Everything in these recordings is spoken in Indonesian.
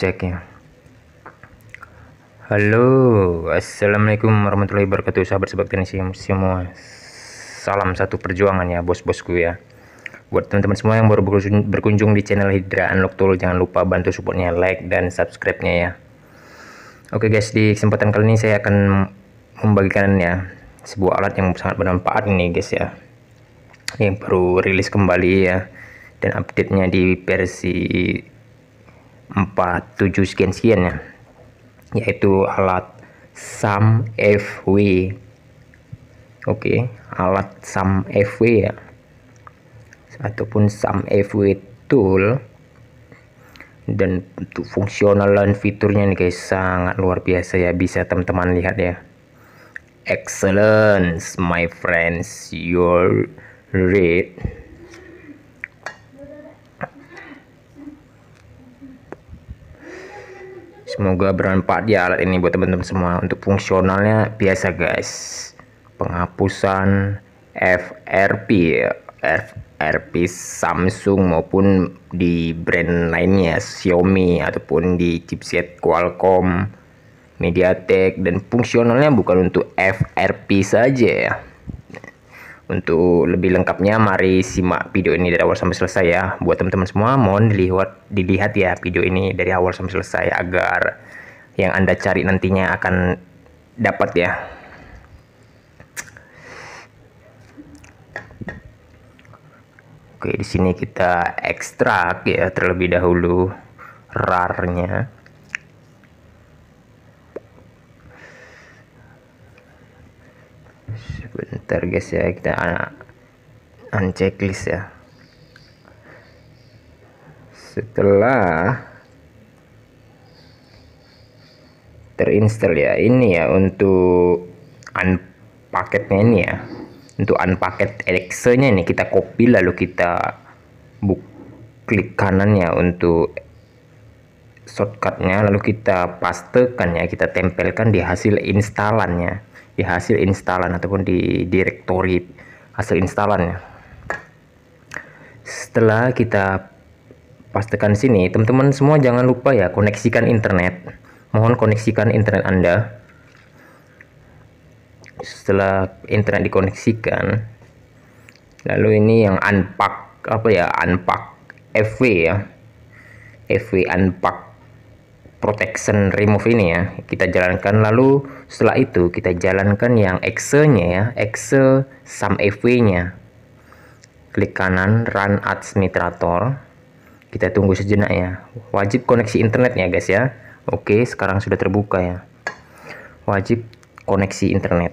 ceknya Halo Assalamualaikum warahmatullahi wabarakatuh sahabat sahabat tenis semua salam satu perjuangan ya bos-bosku ya buat teman-teman semua yang baru berkunjung di channel Hydra Unlock Tool jangan lupa bantu supportnya like dan subscribe-nya ya Oke guys di kesempatan kali ini saya akan membagikan ya sebuah alat yang sangat bermanfaat nih guys ya yang baru rilis kembali ya dan update-nya di versi 47 sekian-sekian ya yaitu alat Sam FW oke okay, alat Sam FW ya ataupun Sam FW tool dan untuk fungsional dan fiturnya nih guys sangat luar biasa ya bisa teman-teman lihat ya excellence my friends your rate Semoga bermanfaat ya alat ini buat teman-teman semua. Untuk fungsionalnya biasa guys. Penghapusan FRP, FRP Samsung maupun di brand lainnya Xiaomi ataupun di chipset Qualcomm, MediaTek dan fungsionalnya bukan untuk FRP saja ya. Untuk lebih lengkapnya mari simak video ini dari awal sampai selesai ya. Buat teman-teman semua mohon dilihat dilihat ya video ini dari awal sampai selesai agar yang Anda cari nantinya akan dapat ya. Oke, di sini kita ekstrak ya terlebih dahulu rarnya. ntar guys ya kita unchecklist ya setelah terinstall ya ini ya untuk unpacketnya ini ya untuk unpaket elixirnya ini kita copy lalu kita buk klik ya untuk shortcutnya lalu kita pastekan ya kita tempelkan di hasil instalannya di hasil instalan ataupun di direktori hasil instalannya. Setelah kita pastikan sini, teman-teman semua jangan lupa ya koneksikan internet. Mohon koneksikan internet Anda. Setelah internet dikoneksikan, lalu ini yang unpack apa ya? Unpack fv ya. fv unpack protection remove ini ya kita jalankan lalu setelah itu kita jalankan yang exe nya ya exe sum fv nya klik kanan run administrator kita tunggu sejenak ya wajib koneksi internet ya guys ya oke sekarang sudah terbuka ya wajib koneksi internet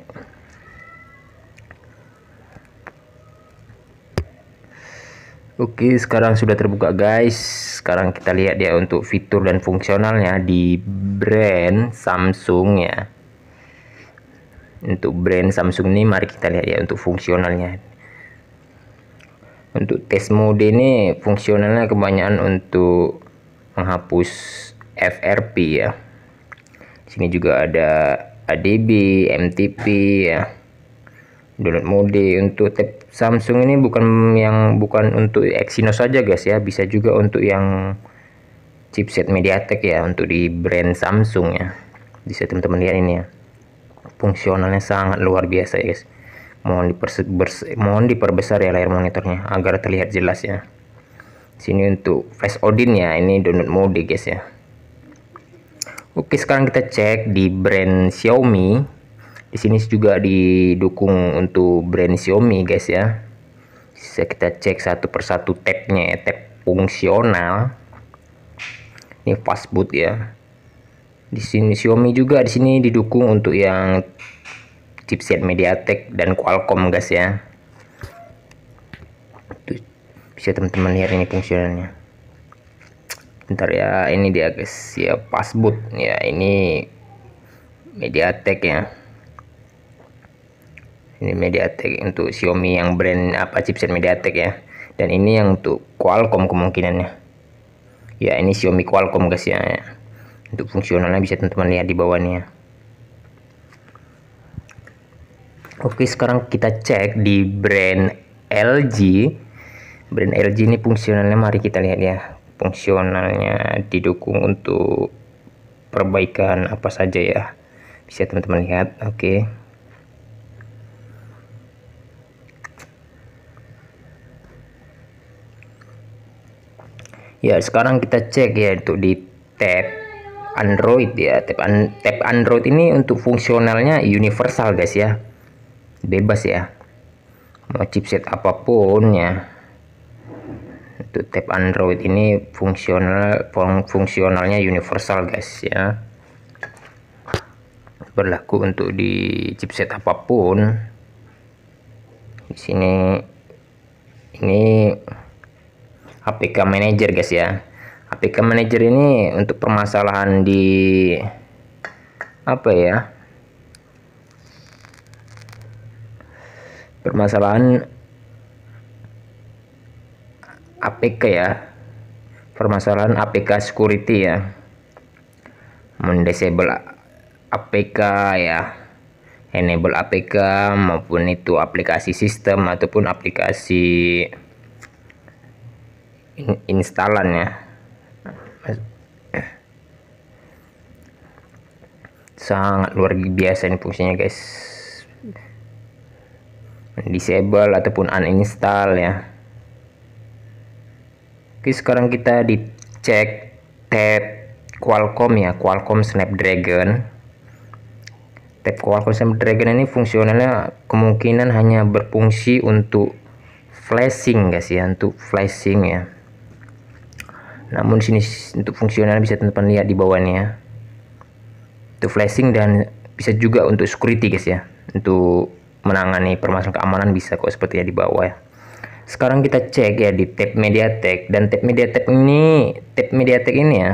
Oke sekarang sudah terbuka guys sekarang kita lihat ya untuk fitur dan fungsionalnya di brand Samsung ya untuk brand Samsung ini mari kita lihat ya untuk fungsionalnya untuk tes mode ini fungsionalnya kebanyakan untuk menghapus FRP ya sini juga ada ADB MTP ya download mode untuk tab Samsung ini bukan yang bukan untuk Exynos saja guys ya bisa juga untuk yang chipset MediaTek ya untuk di brand Samsung ya bisa teman-teman lihat ini ya fungsionalnya sangat luar biasa ya, guys mohon, mohon diperbesar ya layar monitornya agar terlihat jelas ya sini untuk flash Odin ya ini download mode guys ya Oke sekarang kita cek di brand Xiaomi di sini juga didukung untuk brand Xiaomi guys ya bisa kita cek satu persatu tagnya tag fungsional ini fast ya di sini Xiaomi juga di sini didukung untuk yang chipset MediaTek dan Qualcomm guys ya Tuh, bisa teman-teman lihat ini fungsionalnya bentar ya ini dia guys ya fast ya ini MediaTek ya ini MediaTek untuk Xiaomi yang brand apa chipset MediaTek ya dan ini yang untuk Qualcomm kemungkinannya ya ini Xiaomi Qualcomm guys ya untuk fungsionalnya bisa teman-teman lihat di bawahnya. oke sekarang kita cek di brand LG brand LG ini fungsionalnya mari kita lihat ya fungsionalnya didukung untuk perbaikan apa saja ya bisa teman-teman lihat oke okay. ya sekarang kita cek ya untuk di tab Android ya tab, an tab Android ini untuk fungsionalnya universal guys ya bebas ya mau chipset apapun ya untuk tab Android ini fungsional fung fungsionalnya universal guys ya berlaku untuk di chipset apapun di sini ini APK Manager guys ya APK Manager ini untuk permasalahan di apa ya permasalahan APK ya permasalahan APK security ya mendisable APK ya enable APK maupun itu aplikasi sistem ataupun aplikasi in ya. sangat luar biasa ini fungsinya guys disable ataupun uninstall ya oke sekarang kita dicek tab Qualcomm ya Qualcomm Snapdragon tab Qualcomm Snapdragon ini fungsionalnya kemungkinan hanya berfungsi untuk flashing guys ya untuk flashing ya namun sini untuk fungsional bisa teman-teman lihat di bawahnya. Untuk flashing dan bisa juga untuk security guys ya. Untuk menangani permasalahan keamanan bisa kok sepertinya di bawah ya. Sekarang kita cek ya di tab MediaTek dan tab MediaTek ini tab MediaTek ini ya.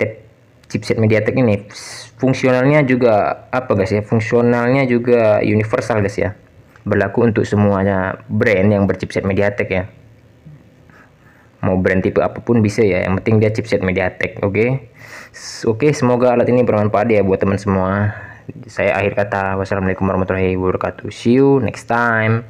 Tab chipset MediaTek ini fungsionalnya juga apa guys ya? Fungsionalnya juga universal guys ya. Berlaku untuk semuanya brand yang berchipset MediaTek ya mau brand tipe apapun bisa ya yang penting dia chipset MediaTek oke okay? oke okay, semoga alat ini bermanfaat ya buat teman semua saya akhir kata wassalamualaikum warahmatullahi wabarakatuh see you next time